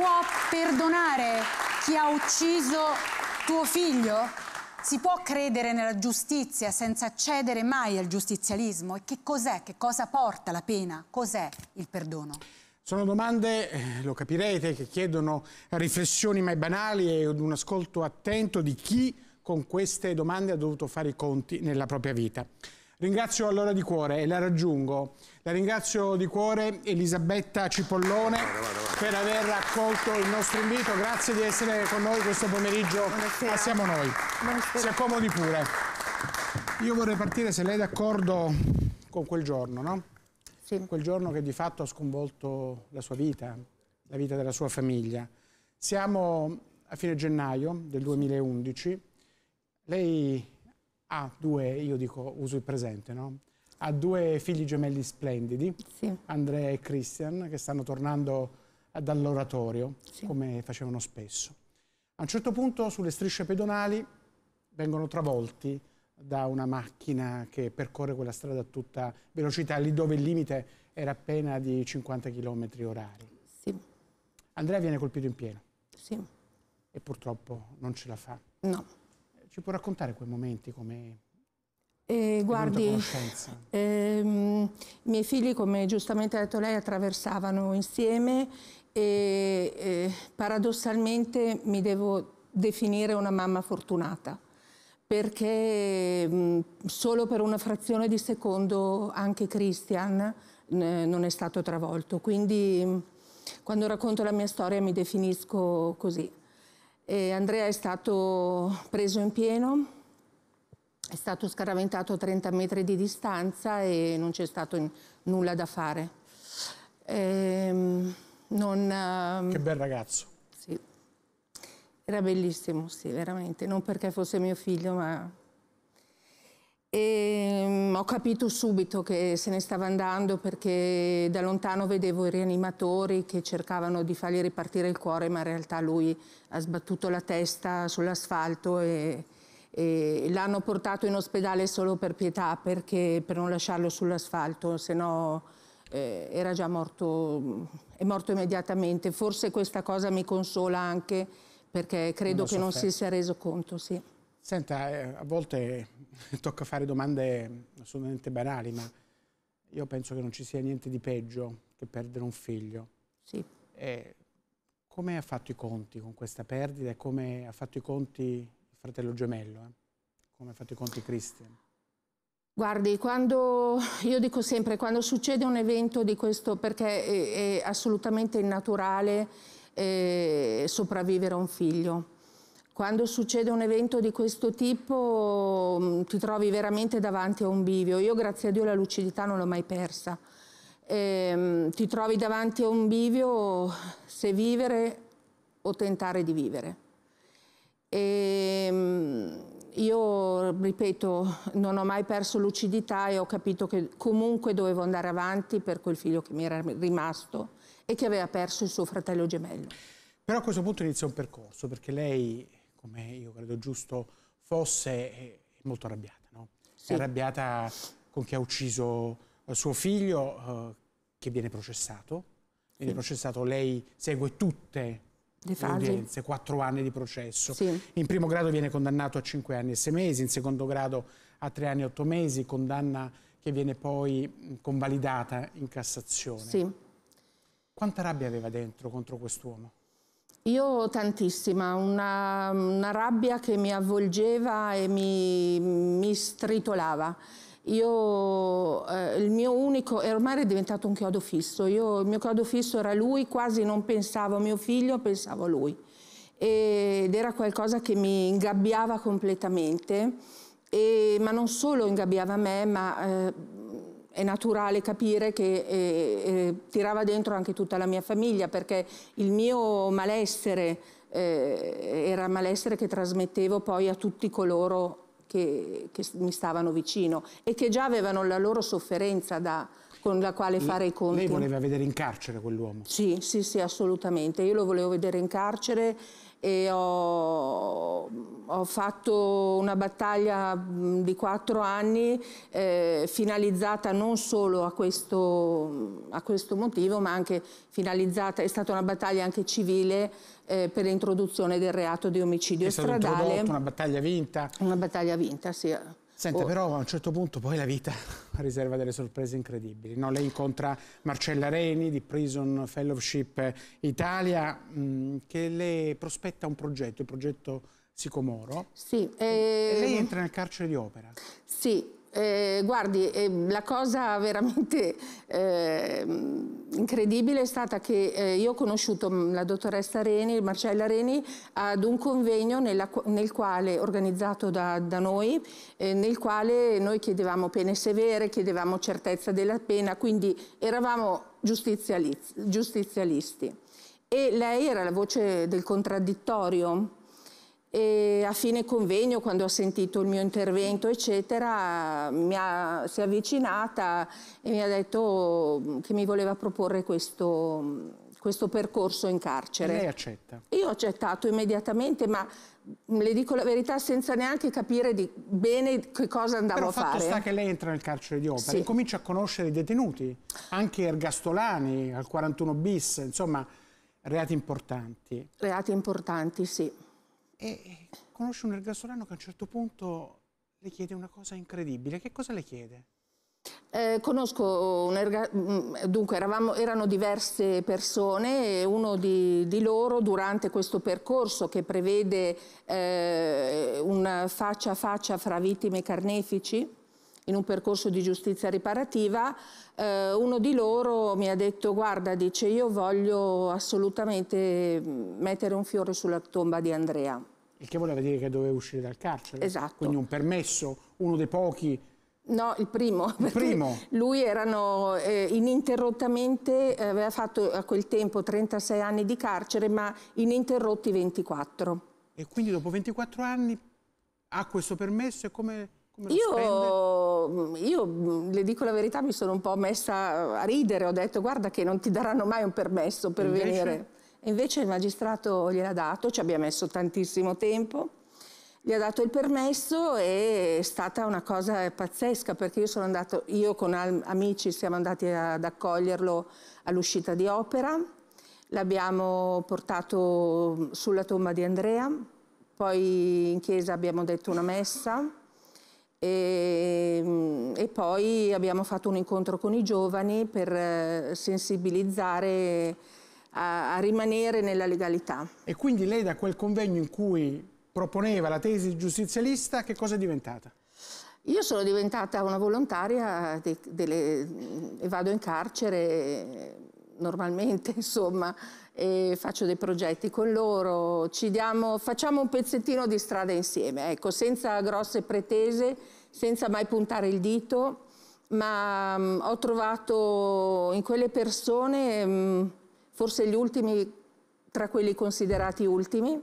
può perdonare chi ha ucciso tuo figlio? Si può credere nella giustizia senza cedere mai al giustizialismo? E che cos'è, che cosa porta la pena? Cos'è il perdono? Sono domande, eh, lo capirete, che chiedono riflessioni mai banali e un ascolto attento di chi con queste domande ha dovuto fare i conti nella propria vita. Ringrazio allora di cuore e la raggiungo. La ringrazio di cuore Elisabetta Cipollone vada, vada, vada. per aver accolto il nostro invito. Grazie di essere con noi questo pomeriggio. Buonasera. Passiamo ah, noi. Buonasera. Si accomodi pure. Io vorrei partire, se lei è d'accordo, con quel giorno, no? Sì. Quel giorno che di fatto ha sconvolto la sua vita, la vita della sua famiglia. Siamo a fine gennaio del 2011. Lei ha due, io dico, uso il presente, no? Ha due figli gemelli splendidi, sì. Andrea e Christian, che stanno tornando eh, dall'oratorio, sì. come facevano spesso. A un certo punto sulle strisce pedonali vengono travolti da una macchina che percorre quella strada a tutta velocità, lì dove il limite era appena di 50 km orari. Sì. Andrea viene colpito in pieno. Sì. E purtroppo non ce la fa. No. Ci può raccontare quei momenti come... Eh, guardi, ehm, i miei figli, come giustamente ha detto lei, attraversavano insieme e eh, paradossalmente mi devo definire una mamma fortunata perché mh, mm, solo per una frazione di secondo anche Christian mh, non è stato travolto. Quindi mh, mm, quando racconto la mia storia mi definisco così. E Andrea è stato preso in pieno, è stato scaraventato a 30 metri di distanza e non c'è stato nulla da fare. Ehm, non, ehm, che bel ragazzo. Sì, era bellissimo, sì, veramente. Non perché fosse mio figlio, ma e ehm, ho capito subito che se ne stava andando perché da lontano vedevo i rianimatori che cercavano di fargli ripartire il cuore, ma in realtà lui ha sbattuto la testa sull'asfalto e, e l'hanno portato in ospedale solo per pietà, perché, per non lasciarlo sull'asfalto, se no eh, era già morto, è morto immediatamente. Forse questa cosa mi consola anche perché credo non che non si eh. sia reso conto. Sì. Senta, eh, a volte tocca fare domande assolutamente banali, ma io penso che non ci sia niente di peggio che perdere un figlio. Sì. E come ha fatto i conti con questa perdita e come ha fatto i conti il fratello gemello? Eh? Come ha fatto i conti Christian? Guardi, quando, io dico sempre, quando succede un evento di questo, perché è, è assolutamente innaturale eh, sopravvivere a un figlio, quando succede un evento di questo tipo mm, ti trovi veramente davanti a un bivio. Io grazie a Dio la lucidità non l'ho mai persa. E, ehm, ti trovi davanti a un bivio se vivere o tentare di vivere. E, ehm, io, ripeto, non ho mai perso lucidità e ho capito che comunque dovevo andare avanti per quel figlio che mi era rimasto e che aveva perso il suo fratello gemello. Però a questo punto inizia un percorso, perché lei come io credo giusto fosse, è molto arrabbiata. No? Sì. È arrabbiata con chi ha ucciso eh, suo figlio, eh, che viene processato. Viene sì. processato, lei segue tutte le udienze, quattro anni di processo. Sì. In primo grado viene condannato a cinque anni e sei mesi, in secondo grado a tre anni e otto mesi, condanna che viene poi convalidata in Cassazione. Sì. Quanta rabbia aveva dentro contro quest'uomo? Io tantissima, una, una, rabbia che mi avvolgeva e mi, mi stritolava. Io, eh, il mio unico, ormai è diventato un chiodo fisso, Io, il mio chiodo fisso era lui, quasi non pensavo a mio figlio, pensavo a lui. ed era qualcosa che mi ingabbiava completamente, e, ma non solo ingabbiava me, ma... Eh, è naturale capire che eh, eh, tirava dentro anche tutta la mia famiglia perché il mio malessere eh, era malessere che trasmettevo poi a tutti coloro che, che, mi stavano vicino e che già avevano la loro sofferenza da, con la quale fare i conti. Lei voleva vedere in carcere quell'uomo? Sì, sì, sì, assolutamente. Io lo volevo vedere in carcere e ho, ho, fatto una battaglia mm, di quattro anni eh, finalizzata non solo a questo, mm, a questo, motivo ma anche finalizzata, è stata una battaglia anche civile eh, per l'introduzione del reato di omicidio è stradale. È stata una battaglia vinta? Una battaglia vinta, sì. Senta, oh. però a un certo punto poi la vita riserva delle sorprese incredibili. No? Lei incontra Marcella Reni di Prison Fellowship Italia mm, che le prospetta un progetto, il progetto Sicomoro. Sì. Eh... Lei ehm, entra nel carcere di opera. Sì, eh, guardi, eh, la cosa veramente eh, incredibile è stata che eh, io ho conosciuto mm, la dottoressa Reni, Marcella Reni, ad un convegno nella, nel quale, organizzato da, da noi, eh, nel quale noi chiedevamo pene severe, chiedevamo certezza della pena, quindi eravamo giustizialisti. giustizialisti. E lei era la voce del contraddittorio, e a fine convegno quando ha sentito il mio intervento eccetera mi ha, si è avvicinata e mi ha detto oh, che mi voleva proporre questo, questo percorso in carcere. E lei accetta? Io ho accettato immediatamente ma le dico la verità senza neanche capire bene che cosa andavo Però a fare. Però sta che lei entra nel carcere di Opera sì. e comincia a conoscere i detenuti, anche ergastolani al 41 bis, insomma reati importanti. Reati importanti, sì e conosce un ergastolano che a un certo punto le chiede una cosa incredibile. Che cosa le chiede? Eh, conosco un erga... Mm, dunque eravamo, erano diverse persone e uno di, di, loro durante questo percorso che prevede eh, un faccia a faccia fra vittime e carnefici in un percorso di giustizia riparativa, eh, uno di loro mi ha detto guarda, dice io voglio assolutamente mm, mettere un fiore sulla tomba di Andrea. Il che voleva dire che doveva uscire dal carcere. Esatto. Quindi un permesso, uno dei pochi No, il primo. Il primo. Lui erano eh, ininterrottamente, aveva fatto a quel tempo 36 anni di carcere, ma ininterrotti 24. E quindi dopo 24 anni ha questo permesso e come... come io, mm, io, mm, le dico la verità, mi sono un po' messa a ridere, ho detto guarda che non ti daranno mai un permesso per Invece? venire invece il magistrato gliel'ha dato, ci abbia messo tantissimo tempo, gli ha dato il permesso e è stata una cosa pazzesca perché io sono andato, io con amici siamo andati ad accoglierlo all'uscita di opera, l'abbiamo portato sulla tomba di Andrea, poi in chiesa abbiamo detto una messa. E, e, poi abbiamo fatto un incontro con i giovani per eh, sensibilizzare a, a rimanere nella legalità. E quindi lei da quel convegno in cui proponeva la tesi giustizialista, che cosa è diventata? Io sono diventata una volontaria de, delle, e vado in carcere normalmente, insomma, e faccio dei progetti con loro, diamo, facciamo un pezzettino di strada insieme, ecco, senza grosse pretese, senza mai puntare il dito, ma mh, mm, ho trovato in quelle persone... Mh, mm, forse gli ultimi tra quelli considerati ultimi,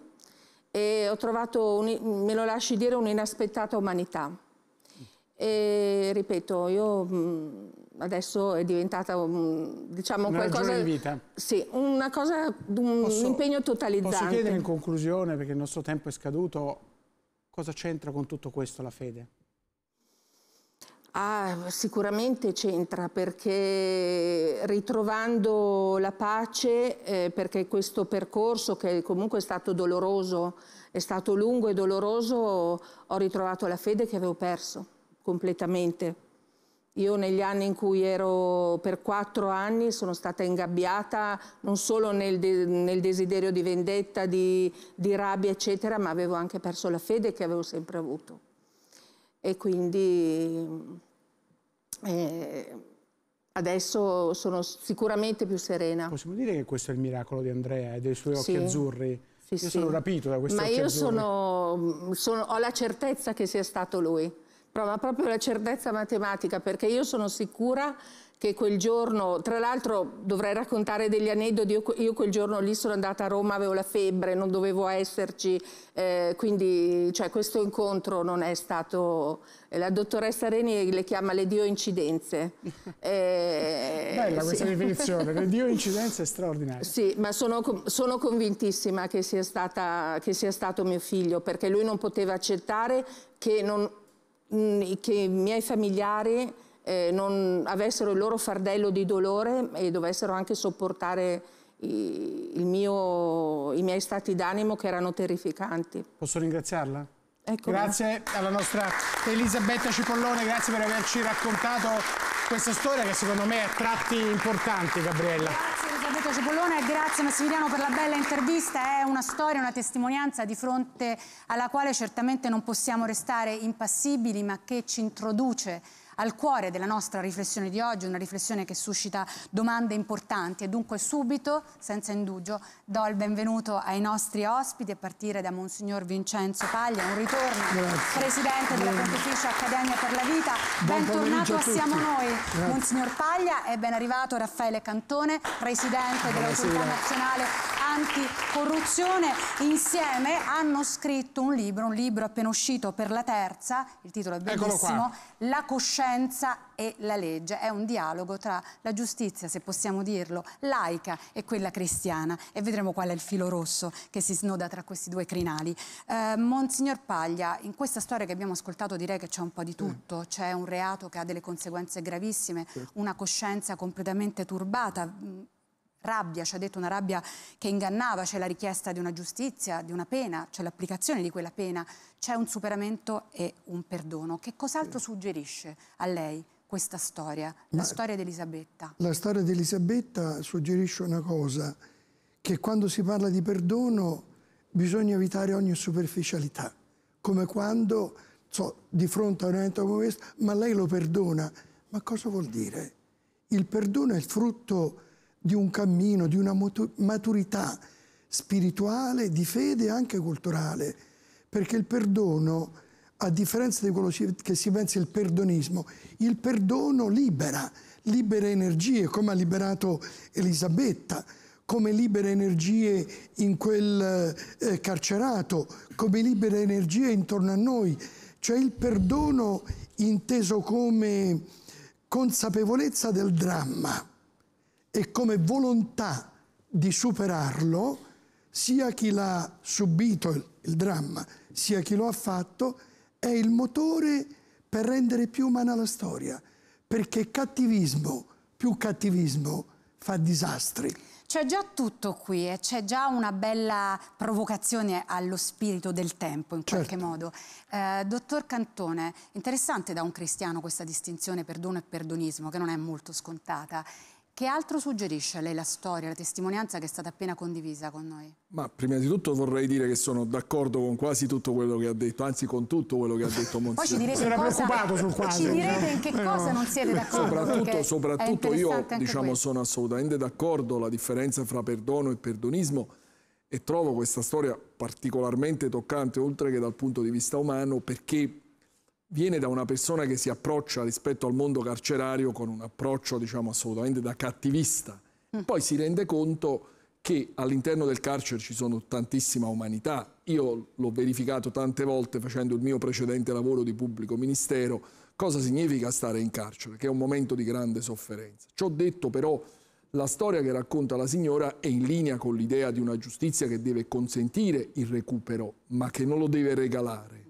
e ho trovato, un, me lo lasci dire, un'inaspettata umanità. E ripeto, io mh, mm, adesso è diventata mh, diciamo una qualcosa di vita. Sì, una cosa un, posso, un impegno totalizzante. Posso chiedere in conclusione perché il nostro tempo è scaduto cosa c'entra con tutto questo la fede? Ah, sicuramente c'entra perché ritrovando la pace, eh, perché questo percorso che comunque è stato doloroso, è stato lungo e doloroso, ho ritrovato la fede che avevo perso completamente. Io negli anni in cui ero per quattro anni sono stata ingabbiata non solo nel, de nel desiderio di vendetta, di, di rabbia, eccetera, ma avevo anche perso la fede che avevo sempre avuto. E quindi eh, adesso sono sicuramente più serena. Possiamo dire che questo è il miracolo di Andrea e dei suoi sì. occhi azzurri? Sì, io sì. sono rapito da questo. Ma io sono, sono, ho la certezza che sia stato lui prova proprio la certezza matematica perché io sono sicura che quel giorno, tra l'altro dovrei raccontare degli aneddoti, io, io, quel giorno lì sono andata a Roma, avevo la febbre, non dovevo esserci, eh, quindi cioè, questo incontro non è stato, eh, la dottoressa Reni le chiama le dio incidenze. Eh, Bella questa sì. definizione, le dio incidenze straordinarie. Sì, ma sono, sono convintissima che sia, stata, che sia stato mio figlio, perché lui non poteva accettare che non mh, mm, che i miei familiari eh, non avessero il loro fardello di dolore e dovessero anche sopportare i, mio, i miei stati d'animo che erano terrificanti. Posso ringraziarla? Ecco grazie me. alla nostra Elisabetta Cipollone, grazie per averci raccontato questa storia che secondo me ha tratti importanti, Gabriella. Grazie. Grazie Cipollone e grazie Massimiliano per la bella intervista. È una storia, una testimonianza di fronte alla quale certamente non possiamo restare impassibili, ma che ci introduce al cuore della nostra riflessione di oggi, una riflessione che suscita domande importanti e dunque subito, senza indugio, do il benvenuto ai nostri ospiti a partire da Monsignor Vincenzo Paglia, un ritorno Grazie. Presidente della Pontificia Accademia per la Vita. Bentornato a Siamo Noi, Grazie. Monsignor Paglia, e ben arrivato Raffaele Cantone, Presidente dell'Autorità Nazionale anticorruzione insieme hanno scritto un libro, un libro appena uscito per la terza, il titolo è bellissimo, La coscienza e la legge. È un dialogo tra la giustizia, se possiamo dirlo, laica e quella cristiana e vedremo qual è il filo rosso che si snoda tra questi due crinali. Eh, Monsignor Paglia, in questa storia che abbiamo ascoltato direi che c'è un po' di tutto, mm. c'è un reato che ha delle conseguenze gravissime, una coscienza completamente turbata mm, rabbia, ci ha detto una rabbia che ingannava, c'è la richiesta di una giustizia, di una pena, c'è l'applicazione di quella pena, c'è un superamento e un perdono. Che cos'altro suggerisce a lei questa storia, la Ma storia di Elisabetta? La storia di Elisabetta suggerisce una cosa, che quando si parla di perdono bisogna evitare ogni superficialità, come quando so, di fronte a un evento come questo, ma lei lo perdona. Ma cosa vuol dire? Il perdono è il frutto di un cammino, di una maturità spirituale, di fede e anche culturale, perché il perdono, a differenza di quello che si pensa il perdonismo, il perdono libera, libera energie, come ha liberato Elisabetta, come libera energie in quel eh, carcerato, come libera energie intorno a noi. Cioè il perdono inteso come consapevolezza del dramma e come volontà di superarlo sia chi l'ha subito il, dramma, sia chi lo ha fatto, è il motore per rendere più umana la storia, perché cattivismo più cattivismo fa disastri. C'è già tutto qui, eh? c'è già una bella provocazione allo spirito del tempo in qualche certo. modo. Eh, dottor Cantone, interessante da un cristiano questa distinzione perdono e perdonismo, che non è molto scontata. Che altro suggerisce a lei la storia, la testimonianza che è stata appena condivisa con noi? Ma prima di tutto vorrei dire che sono d'accordo con quasi tutto quello che ha detto, anzi con tutto quello che ha detto Monzini. Poi ci direte, Era cosa, sul quasi, ci direte in che no. cosa non siete d'accordo. Soprattutto, soprattutto io diciamo, sono assolutamente d'accordo, la differenza fra perdono e perdonismo e trovo questa storia particolarmente toccante oltre che dal punto di vista umano perché viene da una persona che si approccia rispetto al mondo carcerario con un approccio diciamo assolutamente da cattivista. Mm. Poi si rende conto che all'interno del carcere ci sono tantissima umanità. Io l'ho verificato tante volte facendo il mio precedente lavoro di pubblico ministero. Cosa significa stare in carcere? Che è un momento di grande sofferenza. Ciò detto però la storia che racconta la signora è in linea con l'idea di una giustizia che deve consentire il recupero, ma che non lo deve regalare.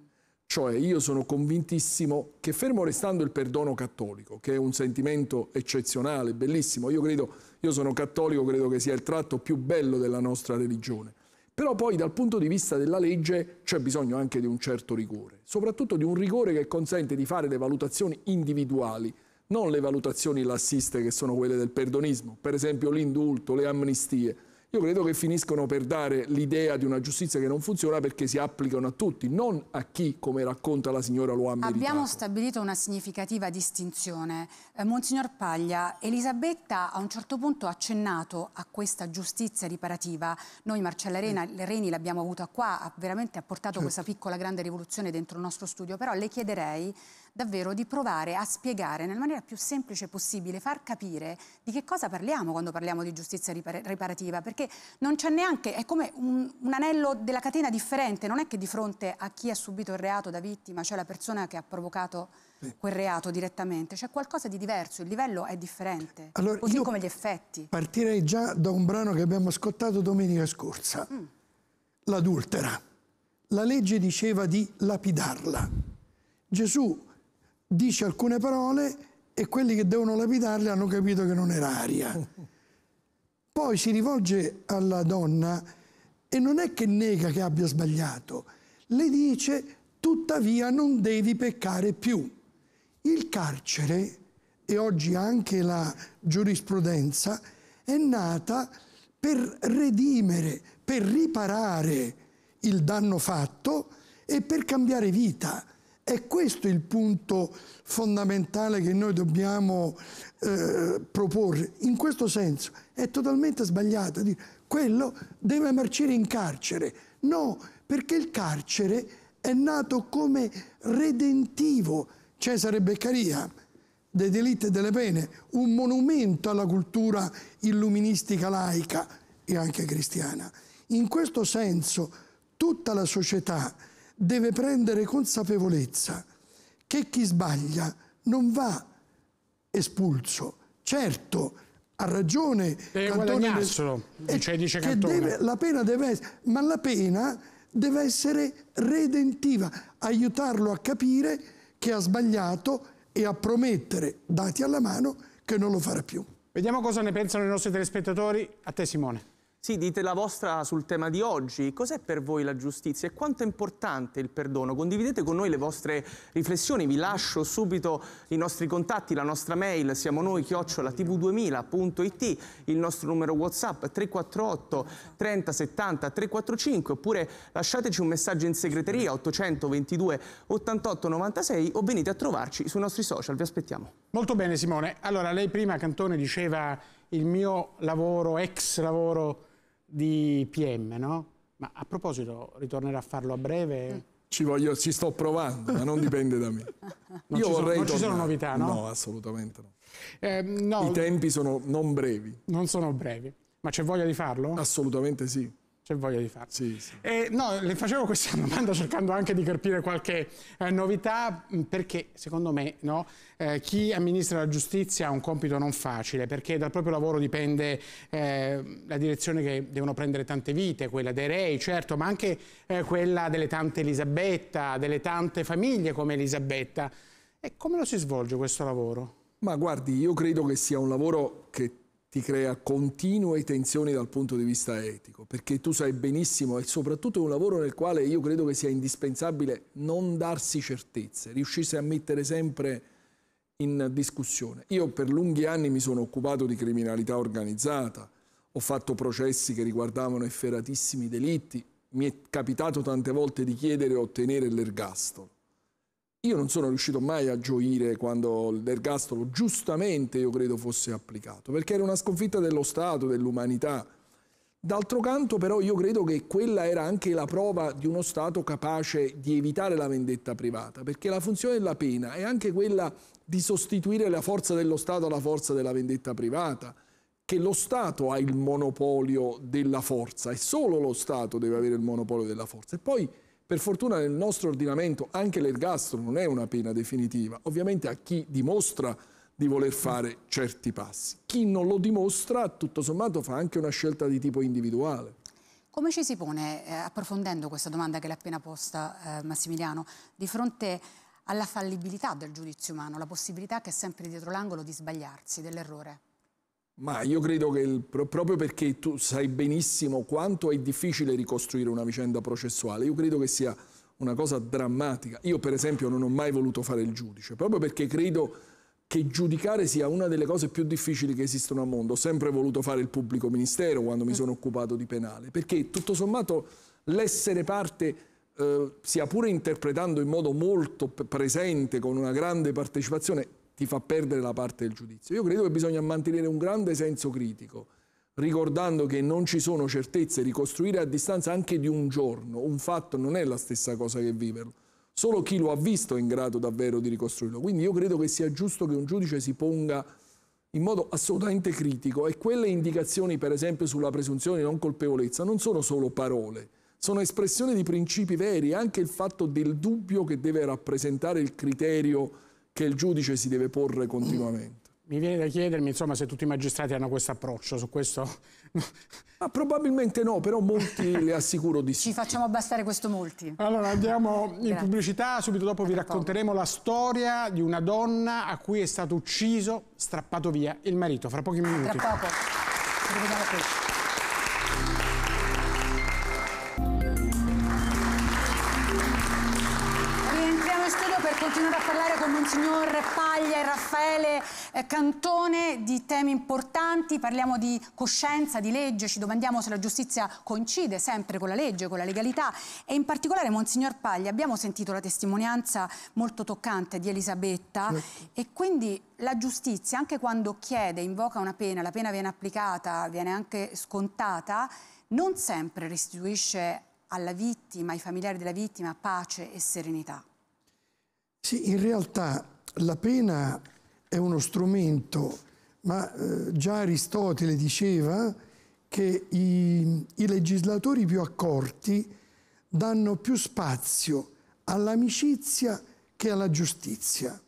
Cioè io sono convintissimo che fermo restando il perdono cattolico, che è un sentimento eccezionale, bellissimo, io credo, io sono cattolico, credo che sia il tratto più bello della nostra religione, però poi dal punto di vista della legge c'è bisogno anche di un certo rigore, soprattutto di un rigore che consente di fare le valutazioni individuali, non le valutazioni lassiste che sono quelle del perdonismo, per esempio l'indulto, le amnistie io credo che finiscono per dare l'idea di una giustizia che non funziona perché si applicano a tutti, non a chi, come racconta la signora, Luan ha Abbiamo stabilito una significativa distinzione. Eh, Monsignor Paglia, Elisabetta a un certo punto ha accennato a questa giustizia riparativa. Noi Marcella Rena, eh. Reni l'abbiamo avuta qua, ha veramente apportato certo. questa piccola grande rivoluzione dentro il nostro studio, però le chiederei davvero di provare a spiegare nella maniera più semplice possibile, far capire di che cosa parliamo quando parliamo di giustizia riparativa, perché non c'è neanche, è come un, un anello della catena differente, non è che di fronte a chi ha subito il reato da vittima c'è cioè la persona che ha provocato quel reato direttamente, c'è qualcosa di diverso, il livello è differente, allora, così come gli effetti. Partirei già da un brano che abbiamo ascoltato domenica scorsa, mm. l'adultera. La legge diceva di lapidarla. Gesù dice alcune parole e quelli che devono lapidarle hanno capito che non era aria. Poi si rivolge alla donna e non è che nega che abbia sbagliato, le dice tuttavia non devi peccare più. Il carcere, e oggi anche la giurisprudenza, è nata per redimere, per riparare il danno fatto e per cambiare vita. È questo il punto fondamentale che noi dobbiamo eh, proporre. In questo senso è totalmente sbagliato dire quello deve marcire in carcere. No, perché il carcere è nato come redentivo. Cesare Beccaria, dei delitti e delle pene, un monumento alla cultura illuministica laica e anche cristiana. In questo senso tutta la società deve prendere consapevolezza che chi sbaglia non va espulso. Certo, ha ragione deve Cantone. Dice, e, dice Cantone. Deve, la pena deve essere, ma la pena deve essere redentiva, aiutarlo a capire che ha sbagliato e a promettere, dati alla mano, che non lo farà più. Vediamo cosa ne pensano i nostri telespettatori. A te Simone. Sì, dite la vostra sul tema di oggi. Cos'è per voi la giustizia e quanto è importante il perdono? Condividete con noi le vostre riflessioni. Vi lascio subito i nostri contatti, la nostra mail, siamo noi, chiocciola 2000it il nostro numero WhatsApp 348 30 70 345 oppure lasciateci un messaggio in segreteria 822 88 96 o venite a trovarci sui nostri social. Vi aspettiamo. Molto bene Simone. Allora, lei prima Cantone diceva il mio lavoro, ex lavoro di PM, no? Ma a proposito, ritornerà a farlo a breve? Mm. Ci, voglio, ci sto provando, ma non dipende da me. non, Io ci, sono, non ci sono novità, no? No, assolutamente no. Eh, no. I tempi sono non brevi. Non sono brevi. Ma c'è voglia di farlo? Assolutamente sì. C'è voglia di farlo. Sì, sì. E, eh, no, le facevo questa domanda cercando anche di capire qualche eh, novità, mm, perché secondo me no, eh, chi amministra la giustizia ha un compito non facile, perché dal proprio lavoro dipende eh, la direzione che devono prendere tante vite, quella dei rei, certo, ma anche eh, quella delle tante Elisabetta, delle tante famiglie come Elisabetta. E come lo si svolge questo lavoro? Ma guardi, io credo che sia un lavoro che ti crea continue tensioni dal punto di vista etico, perché tu sai benissimo, e soprattutto è un lavoro nel quale io credo che sia indispensabile non darsi certezze, riuscirsi a mettere sempre in discussione. Io per lunghi anni mi sono occupato di criminalità organizzata, ho fatto processi che riguardavano efferatissimi delitti, mi è capitato tante volte di chiedere e ottenere l'ergastolo. Io non sono riuscito mai a gioire quando l'ergastolo giustamente io credo fosse applicato, perché era una sconfitta dello Stato, dell'umanità. D'altro canto però io credo che quella era anche la prova di uno Stato capace di evitare la vendetta privata, perché la funzione della pena è anche quella di sostituire la forza dello Stato alla forza della vendetta privata, che lo Stato ha il monopolio della forza e solo lo Stato deve avere il monopolio della forza. E poi per fortuna nel nostro ordinamento anche l'ergastolo non è una pena definitiva, ovviamente a chi dimostra di voler fare certi passi. Chi non lo dimostra, tutto sommato, fa anche una scelta di tipo individuale. Come ci si pone, eh, approfondendo questa domanda che l'ha appena posta eh, Massimiliano, di fronte alla fallibilità del giudizio umano, la possibilità che è sempre dietro l'angolo di sbagliarsi, dell'errore? Ma io credo che il, proprio perché tu sai benissimo quanto è difficile ricostruire una vicenda processuale, io credo che sia una cosa drammatica. Io per esempio non ho mai voluto fare il giudice, proprio perché credo che giudicare sia una delle cose più difficili che esistono al mondo. Ho sempre voluto fare il pubblico ministero quando mi sono occupato di penale, perché tutto sommato l'essere parte, eh, sia pure interpretando in modo molto presente, con una grande partecipazione, ti fa perdere la parte del giudizio. Io credo che bisogna mantenere un grande senso critico, ricordando che non ci sono certezze, ricostruire a distanza anche di un giorno un fatto non è la stessa cosa che viverlo. Solo chi lo ha visto è in grado davvero di ricostruirlo. Quindi io credo che sia giusto che un giudice si ponga in modo assolutamente critico e quelle indicazioni, per esempio, sulla presunzione di non colpevolezza non sono solo parole, sono espressioni di principi veri, anche il fatto del dubbio che deve rappresentare il criterio che il giudice si deve porre continuamente. Mi viene da chiedermi insomma, se tutti i magistrati hanno questo approccio su questo. Ma probabilmente no, però molti le assicuro di sì. Ci facciamo bastare questo molti. Allora andiamo in pubblicità, subito dopo vi racconteremo la storia di una donna a cui è stato ucciso, strappato via il marito. Fra pochi minuti. Tra poco. Ci rivediamo qui. continuare a parlare con Monsignor Paglia e Raffaele eh, Cantone di temi importanti, parliamo di coscienza, di legge, ci domandiamo se la giustizia coincide sempre con la legge, con la legalità e in particolare Monsignor Paglia abbiamo sentito la testimonianza molto toccante di Elisabetta sì. e quindi la giustizia anche quando chiede, invoca una pena, la pena viene applicata, viene anche scontata, non sempre restituisce alla vittima, ai familiari della vittima pace e serenità. Sì, in realtà la pena è uno strumento, ma eh, già Aristotele diceva che i, i legislatori più accorti danno più spazio all'amicizia che alla giustizia.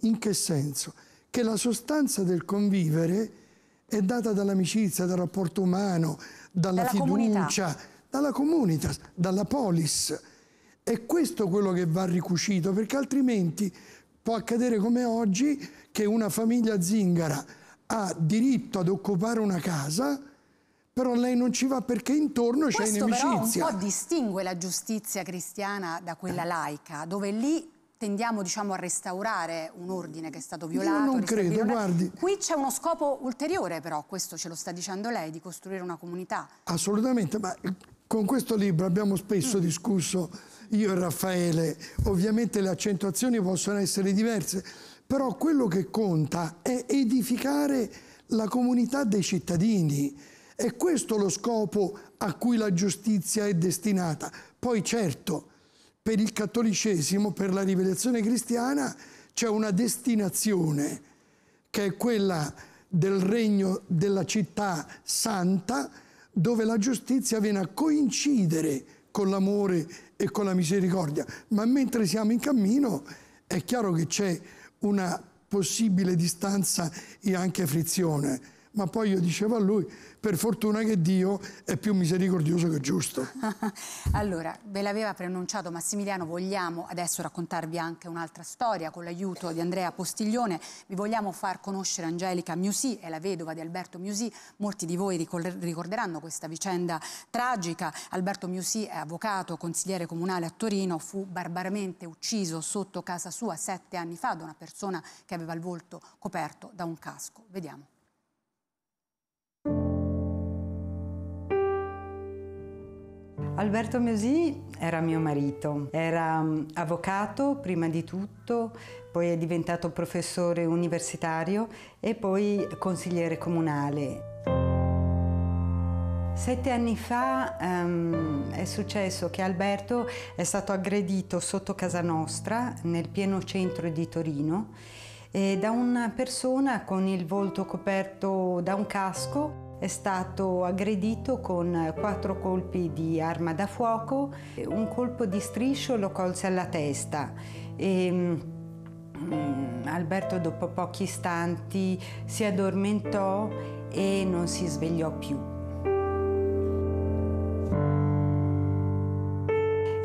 In che senso? Che la sostanza del convivere è data dall'amicizia, dal rapporto umano, dalla, dalla fiducia, comunità. dalla comunità, dalla polis. È questo quello che va ricucito, perché altrimenti può accadere come oggi che una famiglia zingara ha diritto ad occupare una casa, però lei non ci va perché intorno c'è inimicizia. Questo però un po' distingue la giustizia cristiana da quella eh. laica, dove lì tendiamo diciamo, a restaurare un ordine che è stato violato. Io non credo, guardi. Qui c'è uno scopo ulteriore però, questo ce lo sta dicendo lei, di costruire una comunità. Assolutamente, ma con questo libro abbiamo spesso mm. discusso io e Raffaele, ovviamente le accentuazioni possono essere diverse, però quello che conta è edificare la comunità dei cittadini. È questo lo scopo a cui la giustizia è destinata. Poi certo, per il cattolicesimo, per la rivelazione cristiana, c'è una destinazione che è quella del regno della città santa, dove la giustizia viene a coincidere con l'amore e con la misericordia. Ma mentre siamo in cammino è chiaro che c'è una possibile distanza e anche frizione. Ma poi io dicevo a lui, per fortuna che Dio è più misericordioso che giusto. allora, ve l'aveva preannunciato Massimiliano, vogliamo adesso raccontarvi anche un'altra storia con l'aiuto di Andrea Postiglione, vi vogliamo far conoscere Angelica Musi, è la vedova di Alberto Musi, molti di voi ricorderanno questa vicenda tragica, Alberto Musi è avvocato, consigliere comunale a Torino, fu barbaramente ucciso sotto casa sua sette anni fa da una persona che aveva il volto coperto da un casco. Vediamo. Alberto Miosì era mio marito, era mm, avvocato prima di tutto, poi è diventato professore universitario e poi consigliere comunale. Sette anni fa um, è successo che Alberto è stato aggredito sotto casa nostra, nel pieno centro di Torino, da una persona con il volto coperto da un casco. È stato aggredito con quattro colpi di arma da fuoco, un colpo di striscio lo colse alla testa e mm, Alberto dopo pochi istanti si addormentò e non si svegliò più.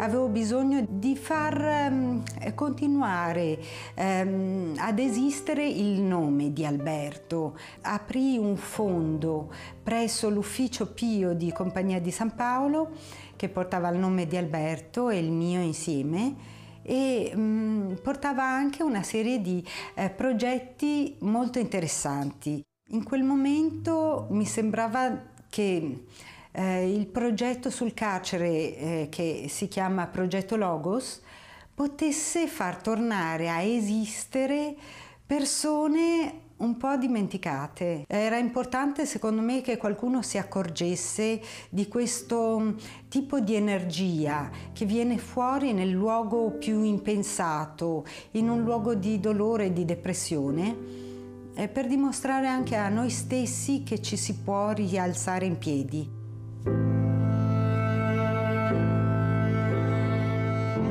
avevo bisogno di far ehm, continuare ehm, ad esistere il nome di Alberto. Aprì un fondo presso l'ufficio Pio di Compagnia di San Paolo che portava il nome di Alberto e il mio insieme e mh, mm, portava anche una serie di eh, progetti molto interessanti. In quel momento mi sembrava che eh, il progetto sul carcere eh, che si chiama Progetto Logos potesse far tornare a esistere persone un po' dimenticate. Era importante secondo me che qualcuno si accorgesse di questo mm, tipo di energia che viene fuori nel luogo più impensato, in un luogo di dolore e di depressione, eh, per dimostrare anche a noi stessi che ci si può rialzare in piedi.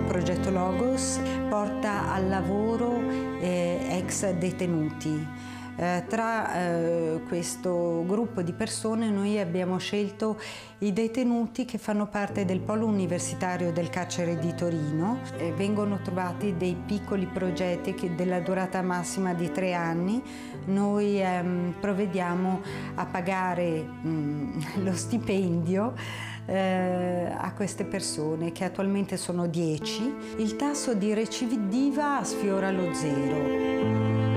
Progetto Logos porta al lavoro eh, ex detenuti eh, tra eh, questo gruppo di persone noi abbiamo scelto i detenuti che fanno parte del polo universitario del carcere di Torino. Eh, vengono trovati dei piccoli progetti che, della durata massima di tre anni. Noi ehm, provvediamo a pagare mh, mm, lo stipendio eh, a queste persone che attualmente sono 10. Il tasso di recidiva sfiora lo zero.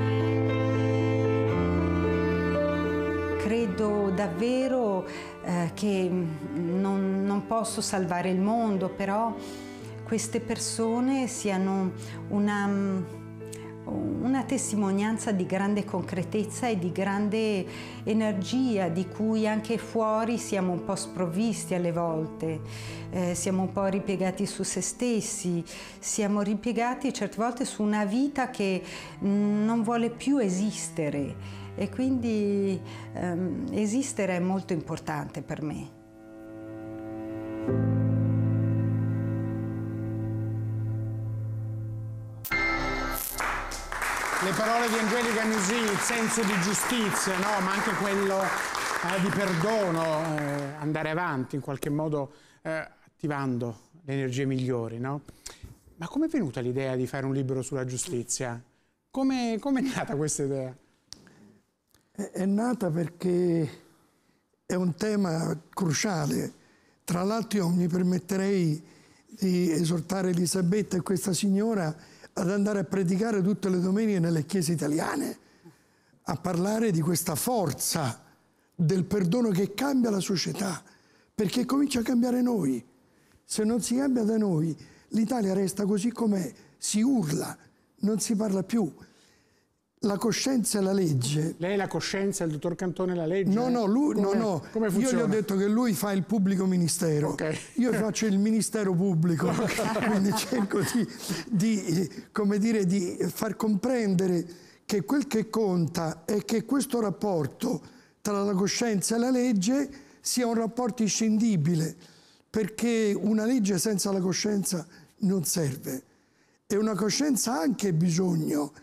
credo davvero eh, che mm, non, non posso salvare il mondo, però queste persone siano una mm, una testimonianza di grande concretezza e di grande energia di cui anche fuori siamo un po' sprovvisti alle volte, eh, siamo un po' ripiegati su se stessi, siamo ripiegati certe volte su una vita che mm, non vuole più esistere e quindi ehm, esistere è molto importante per me. Le parole di Angelica Musì, il senso di giustizia, no? ma anche quello eh, di perdono, eh, andare avanti in qualche modo eh, attivando le energie migliori. No? Ma è venuta l'idea di fare un libro sulla giustizia? come è nata questa idea? è nata perché è un tema cruciale. Tra l'altro io mi permetterei di esortare Elisabetta e questa signora ad andare a predicare tutte le domeniche nelle chiese italiane, a parlare di questa forza del perdono che cambia la società, perché comincia a cambiare noi. Se non si cambia da noi, l'Italia resta così com'è, si urla, non si parla più la coscienza e la legge. Lei è la coscienza, il dottor Cantone la legge? No, no, lui, come, no, no. io gli ho detto che lui fa il pubblico ministero, okay. io faccio il ministero pubblico, okay. quindi cerco di, di, come dire, di far comprendere che quel che conta è che questo rapporto tra la coscienza e la legge sia un rapporto inscindibile, perché una legge senza la coscienza non serve e una coscienza ha anche bisogno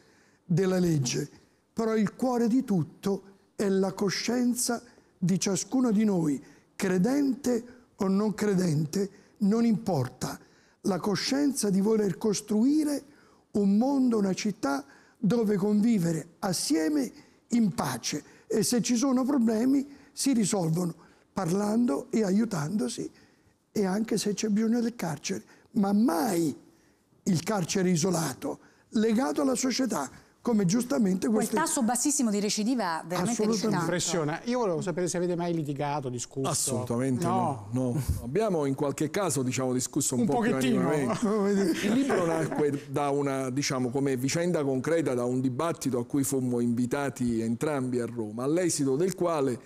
della legge, però il cuore di tutto è la coscienza di ciascuno di noi, credente o non credente, non importa, la coscienza di voler costruire un mondo, una città dove convivere assieme in pace e se ci sono problemi si risolvono parlando e aiutandosi e anche se c'è bisogno del carcere, ma mai il carcere isolato, legato alla società come giustamente queste... Quel tasso bassissimo di recidiva veramente impressiona. Io volevo sapere se avete mai litigato, discusso. Assolutamente no. no, no. Abbiamo in qualche caso diciamo, discusso un, un po' pochettino. Il libro nacque da una, diciamo, come vicenda concreta, da un dibattito a cui fummo invitati entrambi a Roma, all'esito del quale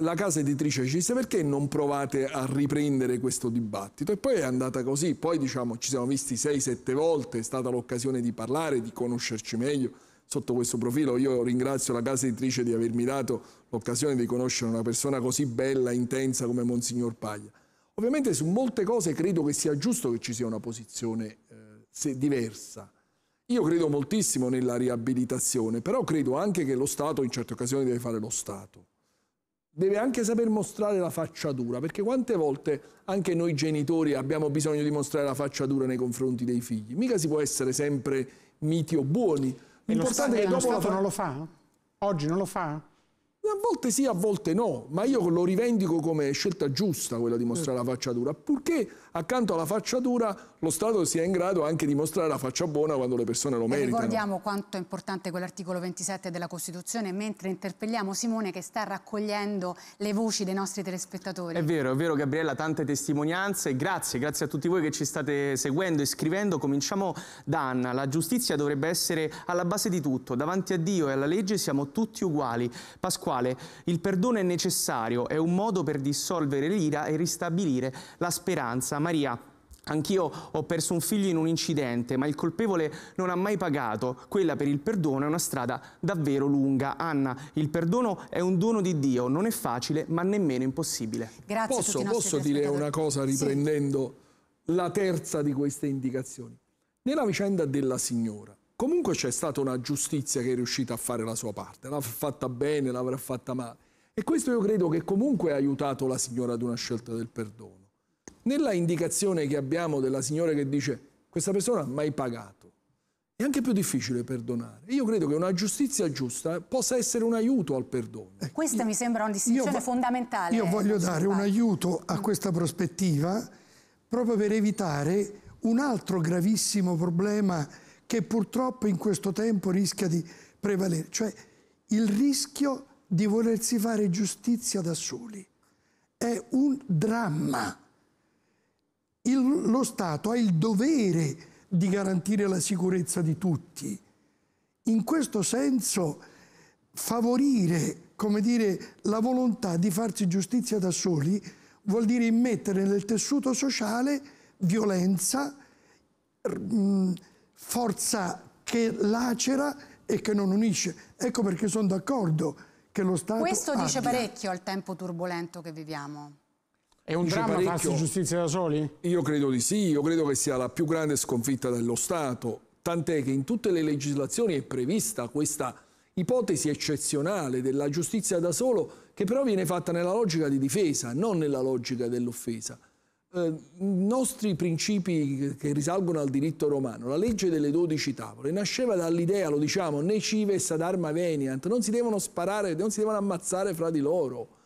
la casa editrice ci disse perché non provate a riprendere questo dibattito e poi è andata così, poi diciamo, ci siamo visti 6-7 volte, è stata l'occasione di parlare, di conoscerci meglio Sotto questo profilo io ringrazio la casa editrice di avermi dato l'occasione di conoscere una persona così bella, e intensa come Monsignor Paglia. Ovviamente su molte cose credo che sia giusto che ci sia una posizione eh, diversa. Io credo moltissimo nella riabilitazione, però credo anche che lo Stato in certe occasioni deve fare lo Stato. Deve anche saper mostrare la faccia dura, perché quante volte anche noi genitori abbiamo bisogno di mostrare la faccia dura nei confronti dei figli. Mica si può essere sempre miti o buoni. L'importante è che dopo Stato non lo fa? Oggi non lo fa? A volte sì, a volte no, ma io lo rivendico come scelta giusta quella di mostrare la faccia dura, purché accanto alla faccia dura lo Stato sia in grado anche di mostrare la faccia buona quando le persone lo e meritano. Ricordiamo quanto è importante quell'articolo 27 della Costituzione mentre interpelliamo Simone che sta raccogliendo le voci dei nostri telespettatori. È vero, è vero Gabriella, tante testimonianze, grazie, grazie a tutti voi che ci state seguendo e scrivendo. Cominciamo da Anna, la giustizia dovrebbe essere alla base di tutto, davanti a Dio e alla legge siamo tutti uguali. Pasquale quale il perdono è necessario, è un modo per dissolvere l'ira e ristabilire la speranza. Maria Anch'io ho perso un figlio in un incidente, ma il colpevole non ha mai pagato. Quella per il perdono è una strada davvero lunga. Anna, il perdono è un dono di Dio, non è facile, ma nemmeno impossibile. Grazie. Posso, posso dire una cosa riprendendo sì. la terza di queste indicazioni? Nella vicenda della signora, comunque c'è stata una giustizia che è riuscita a fare la sua parte, l'ha fatta bene, l'avrà fatta male. E questo io credo che comunque ha aiutato la signora ad una scelta del perdono. Nella indicazione che abbiamo della signora che dice questa persona ha mai pagato, è anche più difficile perdonare. Io credo che una giustizia giusta possa essere un aiuto al perdono. Eh, questa io, mi sembra una distinzione fondamentale. Io eh, voglio dare un aiuto a mm. questa prospettiva proprio per evitare un altro gravissimo problema che purtroppo in questo tempo rischia di prevalere, cioè il rischio di volersi fare giustizia da soli. È un dramma. Il, lo Stato ha il dovere di garantire la sicurezza di tutti. In questo senso favorire come dire, la volontà di farsi giustizia da soli vuol dire immettere nel tessuto sociale violenza, mh, forza che lacera e che non unisce. Ecco perché sono d'accordo che lo Stato Questo abbia... dice parecchio al tempo turbolento che viviamo. È un dramma parecchio. farsi giustizia da soli? Io credo di sì, io credo che sia la più grande sconfitta dello Stato, tant'è che in tutte le legislazioni è prevista questa ipotesi eccezionale della giustizia da solo che però viene fatta nella logica di difesa, non nella logica dell'offesa eh, nostri principi che risalgono al diritto romano, la legge delle dodici tavole, nasceva dall'idea, lo diciamo, necives ad arma veniant, non si devono sparare, non si devono ammazzare fra di loro.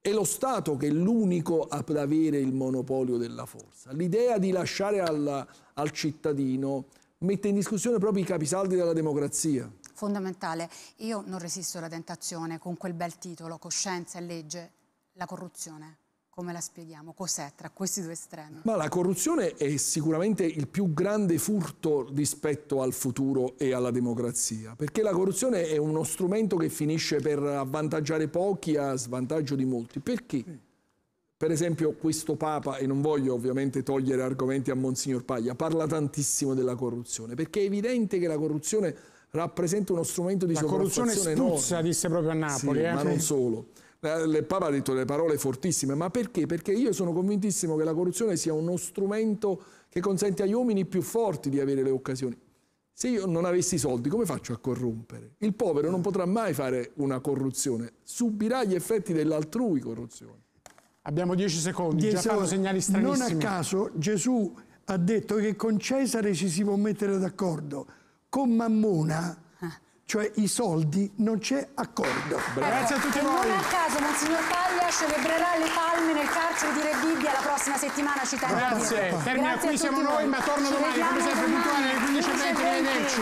È lo Stato che è l'unico ad avere il monopolio della forza. L'idea di lasciare al, al cittadino mette in discussione proprio i capisaldi della democrazia fondamentale. Io non resisto alla tentazione con quel bel titolo, coscienza e legge, la corruzione come la spieghiamo? Cos'è tra questi due estremi? Ma la corruzione è sicuramente il più grande furto rispetto al futuro e alla democrazia, perché la corruzione è uno strumento che finisce per avvantaggiare pochi a svantaggio di molti. Perché? Mm. Per esempio questo Papa, e non voglio ovviamente togliere argomenti a Monsignor Paglia, parla tantissimo della corruzione, perché è evidente che la corruzione rappresenta uno strumento di la La corruzione struzza, enorme. disse proprio a Napoli. Sì, eh? ma non solo il eh, Papa ha detto delle parole fortissime, ma perché? Perché io sono convintissimo che la corruzione sia uno strumento che consente agli uomini più forti di avere le occasioni. Se io non avessi i soldi, come faccio a corrompere? Il povero non potrà mai fare una corruzione, subirà gli effetti dell'altrui corruzione. Abbiamo dieci secondi, dieci già fanno segnali stranissimi. Non a caso Gesù ha detto che con Cesare ci si può mettere d'accordo, con Mammona cioè i soldi, non c'è accordo. Ecco, Grazie a tutti voi. Non a caso Monsignor Paglia celebrerà le palme nel carcere di Rebibbia la prossima settimana città Grazie, termina qui siamo voi. noi, ma torno Ci domani, come sempre puntuale alle 15.20, arrivederci.